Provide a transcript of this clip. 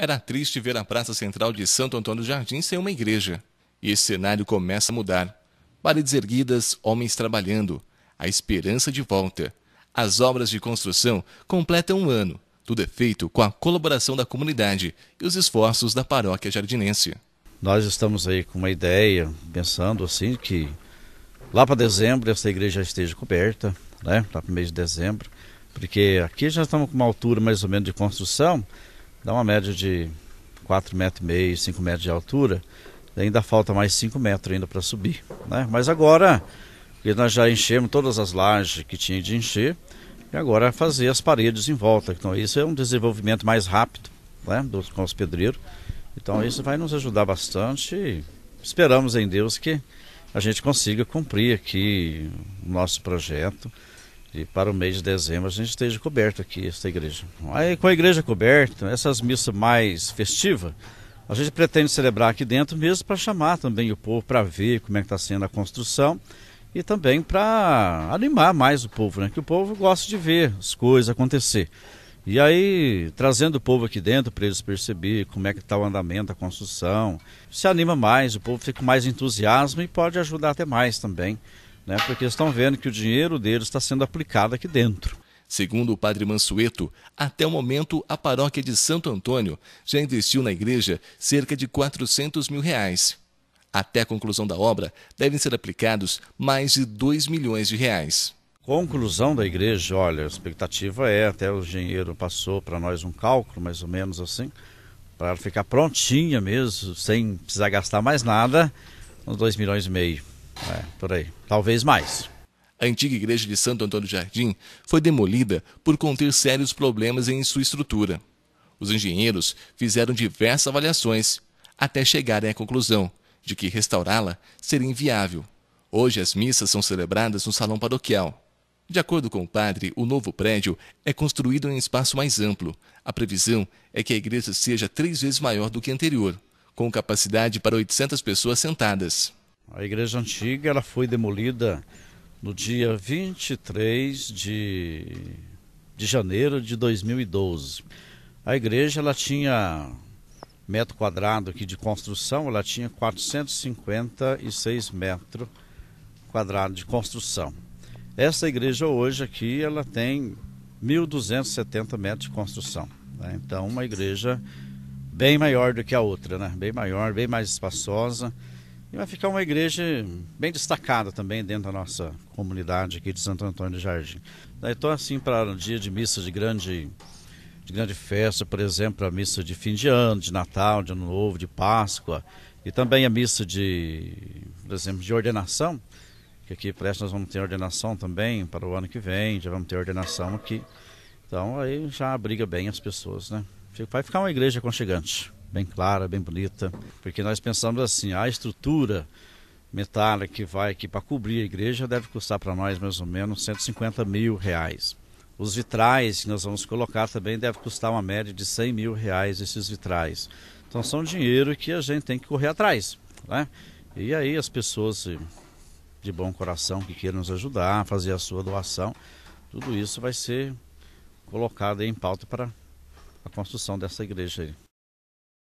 Era triste ver a Praça Central de Santo Antônio do Jardim sem uma igreja. E esse cenário começa a mudar. Paredes erguidas, homens trabalhando, a esperança de volta. As obras de construção completam um ano, tudo é feito com a colaboração da comunidade e os esforços da paróquia jardinense. Nós estamos aí com uma ideia, pensando assim que lá para dezembro essa igreja esteja coberta, né? Lá para o mês de dezembro, porque aqui já estamos com uma altura mais ou menos de construção dá uma média de 4,5 metros e meio, 5 metros de altura, ainda falta mais 5 metros ainda para subir, né? Mas agora nós já enchemos todas as lajes que tinha de encher e agora é fazer as paredes em volta. Então isso é um desenvolvimento mais rápido, né, do com os pedreiros. Então isso vai nos ajudar bastante. E esperamos em Deus que a gente consiga cumprir aqui o nosso projeto e para o mês de dezembro a gente esteja coberto aqui, esta igreja. Aí, com a igreja coberta, essas missas mais festivas, a gente pretende celebrar aqui dentro mesmo para chamar também o povo para ver como é que está sendo a construção e também para animar mais o povo, né? Que o povo gosta de ver as coisas acontecer. E aí, trazendo o povo aqui dentro para eles perceber como é que está o andamento da construção, se anima mais, o povo fica mais entusiasmo e pode ajudar até mais também né? porque eles estão vendo que o dinheiro deles está sendo aplicado aqui dentro. Segundo o padre Mansueto, até o momento a paróquia de Santo Antônio já investiu na igreja cerca de 400 mil reais. Até a conclusão da obra, devem ser aplicados mais de 2 milhões de reais. Conclusão da igreja, olha, a expectativa é, até o engenheiro passou para nós um cálculo, mais ou menos assim, para ficar prontinha mesmo, sem precisar gastar mais nada, uns 2 milhões e meio. É, por aí. Talvez mais. A antiga igreja de Santo Antônio do Jardim foi demolida por conter sérios problemas em sua estrutura. Os engenheiros fizeram diversas avaliações até chegarem à conclusão de que restaurá-la seria inviável. Hoje as missas são celebradas no salão paroquial. De acordo com o padre, o novo prédio é construído em um espaço mais amplo. A previsão é que a igreja seja três vezes maior do que a anterior, com capacidade para 800 pessoas sentadas. A igreja antiga ela foi demolida no dia 23 de, de janeiro de 2012. A igreja ela tinha metro quadrado aqui de construção, ela tinha 456 metros quadrados de construção. Essa igreja hoje aqui ela tem 1.270 metros de construção. Né? Então uma igreja bem maior do que a outra, né? bem maior, bem mais espaçosa. E vai ficar uma igreja bem destacada também dentro da nossa comunidade aqui de Santo Antônio do Jardim. Então, assim, para um dia de missa de grande, de grande festa, por exemplo, a missa de fim de ano, de Natal, de Ano Novo, de Páscoa, e também a missa de, por exemplo, de ordenação, que aqui parece que nós vamos ter ordenação também para o ano que vem, já vamos ter ordenação aqui. Então aí já abriga bem as pessoas, né? Vai ficar uma igreja aconchegante bem clara, bem bonita, porque nós pensamos assim, a estrutura metálica que vai aqui para cobrir a igreja deve custar para nós mais ou menos 150 mil reais. Os vitrais que nós vamos colocar também deve custar uma média de 100 mil reais esses vitrais. Então são dinheiro que a gente tem que correr atrás, né? E aí as pessoas de bom coração que queiram nos ajudar, fazer a sua doação, tudo isso vai ser colocado em pauta para a construção dessa igreja aí.